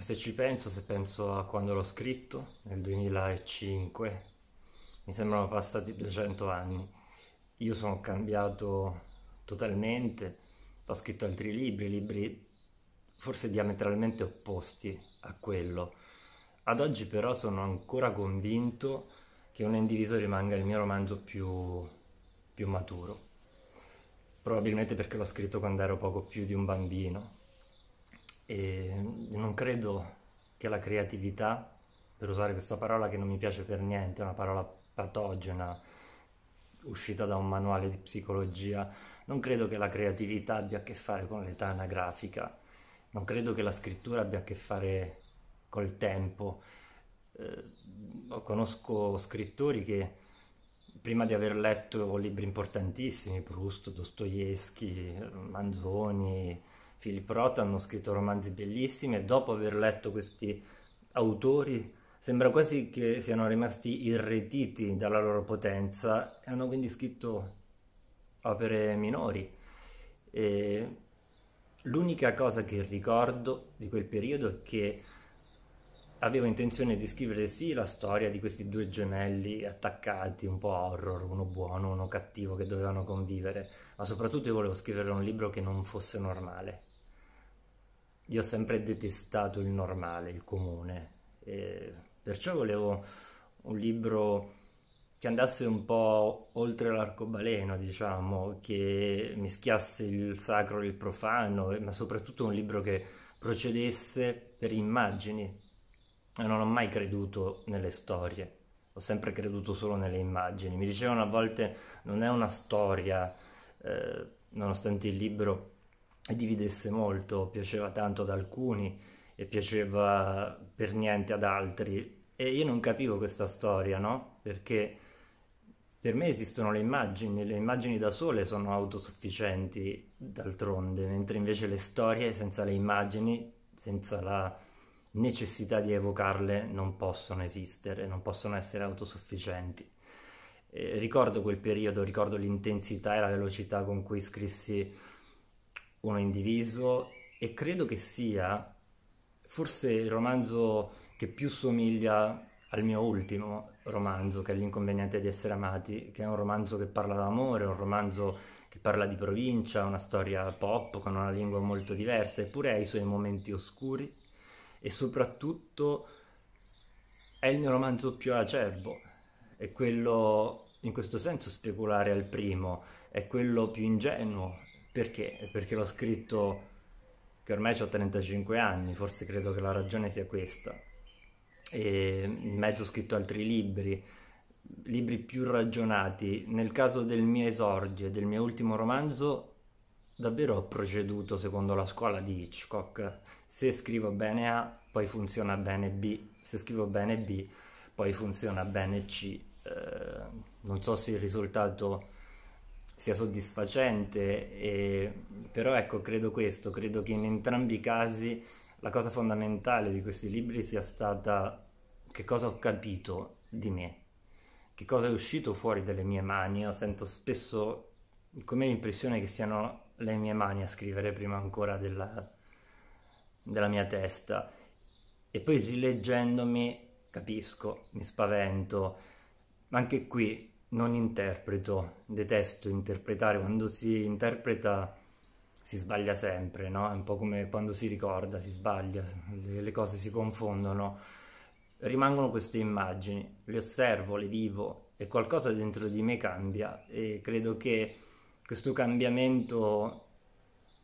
Se ci penso, se penso a quando l'ho scritto, nel 2005, mi sembrano passati 200 anni. Io sono cambiato totalmente, ho scritto altri libri, libri forse diametralmente opposti a quello. Ad oggi però sono ancora convinto che Un indiviso rimanga il mio romanzo più, più maturo, probabilmente perché l'ho scritto quando ero poco più di un bambino, e non credo che la creatività, per usare questa parola che non mi piace per niente, è una parola patogena uscita da un manuale di psicologia, non credo che la creatività abbia a che fare con l'età anagrafica, non credo che la scrittura abbia a che fare col tempo. Eh, conosco scrittori che prima di aver letto libri importantissimi, Proust, Dostoevsky, Manzoni, Philip Roth hanno scritto romanzi bellissimi e dopo aver letto questi autori sembra quasi che siano rimasti irretiti dalla loro potenza e hanno quindi scritto opere minori. E l'unica cosa che ricordo di quel periodo è che avevo intenzione di scrivere sì la storia di questi due gemelli attaccati, un po' horror, uno buono, uno cattivo che dovevano convivere, ma soprattutto io volevo scrivere un libro che non fosse normale, io ho sempre detestato il normale, il comune, perciò volevo un libro che andasse un po' oltre l'arcobaleno, diciamo, che mischiasse il sacro e il profano, ma soprattutto un libro che procedesse per immagini. Io non ho mai creduto nelle storie, ho sempre creduto solo nelle immagini. Mi dicevano a volte non è una storia, eh, nonostante il libro e dividesse molto, piaceva tanto ad alcuni e piaceva per niente ad altri e io non capivo questa storia, no? Perché per me esistono le immagini, le immagini da sole sono autosufficienti d'altronde, mentre invece le storie senza le immagini, senza la necessità di evocarle, non possono esistere, non possono essere autosufficienti. E ricordo quel periodo, ricordo l'intensità e la velocità con cui scrissi uno indiviso e credo che sia forse il romanzo che più somiglia al mio ultimo romanzo, che è L'inconveniente di essere amati, che è un romanzo che parla d'amore, un romanzo che parla di provincia, una storia pop con una lingua molto diversa, eppure ha i suoi momenti oscuri e soprattutto è il mio romanzo più acerbo, è quello in questo senso speculare al primo, è quello più ingenuo, perché? Perché l'ho scritto che ormai ho 35 anni, forse credo che la ragione sia questa. E in mezzo ho scritto altri libri, libri più ragionati. Nel caso del mio esordio e del mio ultimo romanzo, davvero ho proceduto secondo la scuola di Hitchcock. Se scrivo bene A, poi funziona bene B. Se scrivo bene B, poi funziona bene C. Eh, non so se il risultato sia soddisfacente, e, però ecco, credo questo, credo che in entrambi i casi la cosa fondamentale di questi libri sia stata che cosa ho capito di me, che cosa è uscito fuori dalle mie mani. Io sento spesso come l'impressione che siano le mie mani a scrivere prima ancora della, della mia testa. E poi rileggendomi capisco, mi spavento, ma anche qui non interpreto, detesto interpretare, quando si interpreta si sbaglia sempre, no? È un po' come quando si ricorda, si sbaglia, le, cose si confondono. Rimangono queste immagini, le osservo, le vivo e qualcosa dentro di me cambia e credo che questo cambiamento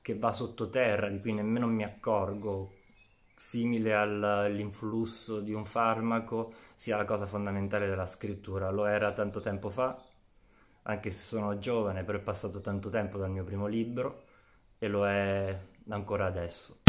che va sottoterra, di cui nemmeno mi accorgo, simile all'influsso di un farmaco sia la cosa fondamentale della scrittura. Lo era tanto tempo fa, anche se sono giovane, però è passato tanto tempo dal mio primo libro e lo è ancora adesso.